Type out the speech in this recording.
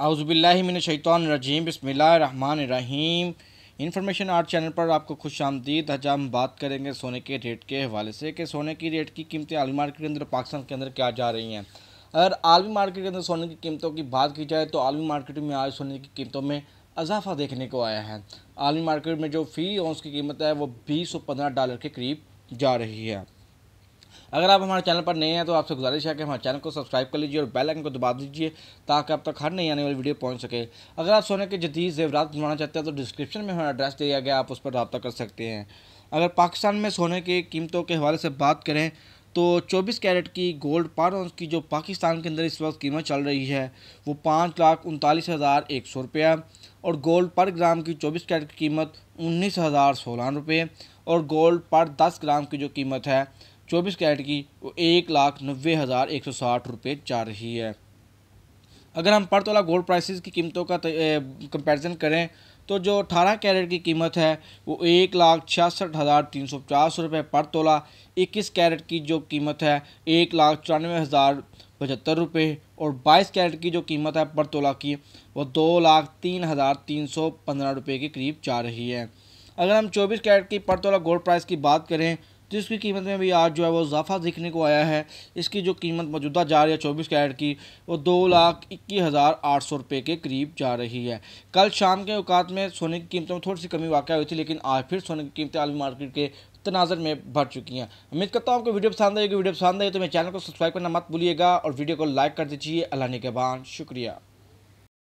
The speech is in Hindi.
आउज़बिल्लिमिनशैतरजीम बसमीम इन्फॉर्मेशन आर्ट चैनल पर आपको खुश आमदीद हजा हम बात करेंगे सोने के रेट के हवाले से कि सोने की रेट की कीमतें आलमी मार्केट के अंदर पाकिस्तान के अंदर क्या जा रही हैं अगर आलमी मार्केट के अंदर सोने की कीमतों की बात की जाए तो आलमी मार्केट में आज सोने की कीमतों में अजाफ़ा देखने को आया है आलमी मार्केट में जो फ़ी और उसकी कीमत है वो बीस सौ पंद्रह डॉलर के करीब जा रही है अगर आप हमारे चैनल पर नए हैं तो आपसे गुजारिश है कि हमारे चैनल को सब्सक्राइब कर लीजिए और बेल आइकन को दबा दीजिए ताकि आप तक हर नई आने वाली वीडियो पहुँच सके अगर आप सोने के जदीद जेवरात बनवाना चाहते हैं तो डिस्क्रिप्शन में हमारा एड्रेस दिया गया आप उस पर रब्ता कर सकते हैं अगर पाकिस्तान में सोने की कीमतों के हवाले से बात करें तो चौबीस कैरेट की गोल्ड पार ऑन्स की जो पाकिस्तान के अंदर इस वक्त कीमत चल रही है वो पाँच लाख उनतालीस हज़ार एक सौ रुपया और गोल्ड पर ग्राम की चौबीस कैरेट की कीमत उन्नीस हज़ार सोलह रुपये और गोल्ड पर दस ग्राम की जो कीमत है चौबीस कैरेट की वो एक लाख नब्बे हज़ार एक सौ साठ रुपये जा रही है अगर हम पर तोला गोल्ड प्राइसेस की कीमतों का कंपैरिजन करें तो जो अठारह कैरेट की कीमत है वो एक लाख छियासठ हज़ार तीन सौ पचास रुपये पर तोला इक्कीस कैरेट की जो कीमत है एक लाख चौरानवे हज़ार पचहत्तर रुपये और बाईस कैरेट की जो कीमत है पर तोला की वो दो लाख तीन हज़ार तीन सौ पंद्रह रुपये के करीब जा रही है अगर हम चौबीस कैरेट की पर तोला गोल्ड प्राइस की बात करें जिसकी तो कीमत में भी आज जो है वो इजाफा दिखने को आया है इसकी जो कीमत मौजूदा जा रही है चौबीस कैरेट की वो दो लाख इक्कीस हज़ार आठ सौ रुपये के करीब जा रही है कल शाम के अवकात में सोने की कीमतों में थोड़ी सी कमी वाक़ हुई थी लेकिन आज फिर सोने की कीमतें आलमी मार्केट के तनाजर में भर चुकी हैं उम्मीद करता हूँ आपको वीडियो पसंद आएगी वीडियो पसंद आए तो मेरे चैनल को सब्सक्राइब करना मत भूलिएगा और वीडियो को लाइक कर दीजिए अल्लाह के शुक्रिया